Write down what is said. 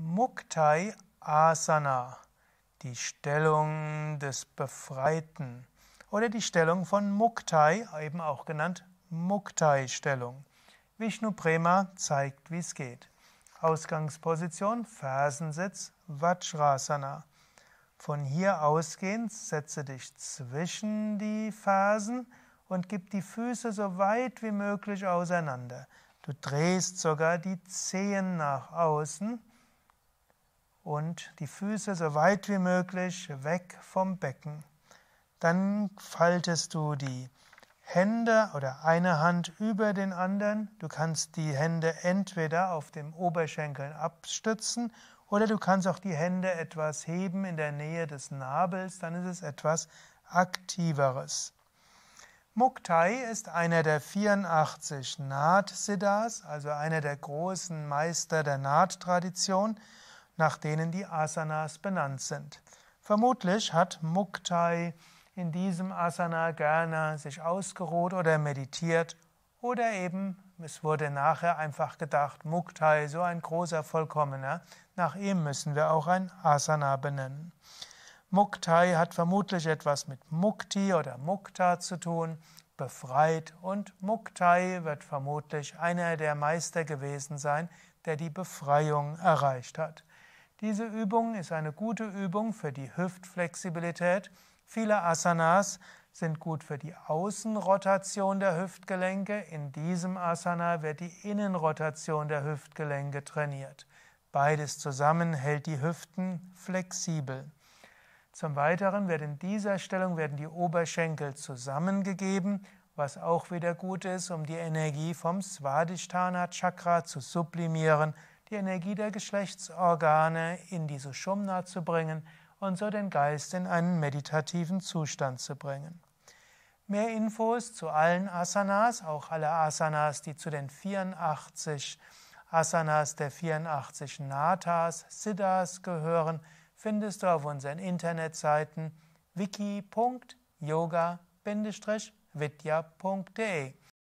Muktai Asana, die Stellung des Befreiten oder die Stellung von Muktai, eben auch genannt Muktai-Stellung. Vishnu Prema zeigt, wie es geht. Ausgangsposition, Fersensitz, Vajrasana. Von hier ausgehend setze dich zwischen die Fersen und gib die Füße so weit wie möglich auseinander. Du drehst sogar die Zehen nach außen und die Füße so weit wie möglich weg vom Becken. Dann faltest du die Hände oder eine Hand über den anderen. Du kannst die Hände entweder auf dem Oberschenkel abstützen oder du kannst auch die Hände etwas heben in der Nähe des Nabels, dann ist es etwas aktiveres. Muktai ist einer der 84 Naht-Siddhas, also einer der großen Meister der Naht-Tradition nach denen die Asanas benannt sind. Vermutlich hat Muktai in diesem Asana gerne sich ausgeruht oder meditiert oder eben, es wurde nachher einfach gedacht, Muktai, so ein großer Vollkommener, nach ihm müssen wir auch ein Asana benennen. Muktai hat vermutlich etwas mit Mukti oder Mukta zu tun, befreit und Muktai wird vermutlich einer der Meister gewesen sein, der die Befreiung erreicht hat. Diese Übung ist eine gute Übung für die Hüftflexibilität. Viele Asanas sind gut für die Außenrotation der Hüftgelenke. In diesem Asana wird die Innenrotation der Hüftgelenke trainiert. Beides zusammen hält die Hüften flexibel. Zum Weiteren werden in dieser Stellung werden die Oberschenkel zusammengegeben, was auch wieder gut ist, um die Energie vom Svadhisthana Chakra zu sublimieren, die Energie der Geschlechtsorgane in die Sushumna zu bringen und so den Geist in einen meditativen Zustand zu bringen. Mehr Infos zu allen Asanas, auch alle Asanas, die zu den 84 Asanas der 84 Natas, Siddhas gehören, findest du auf unseren Internetseiten wiki.yoga-vidya.de.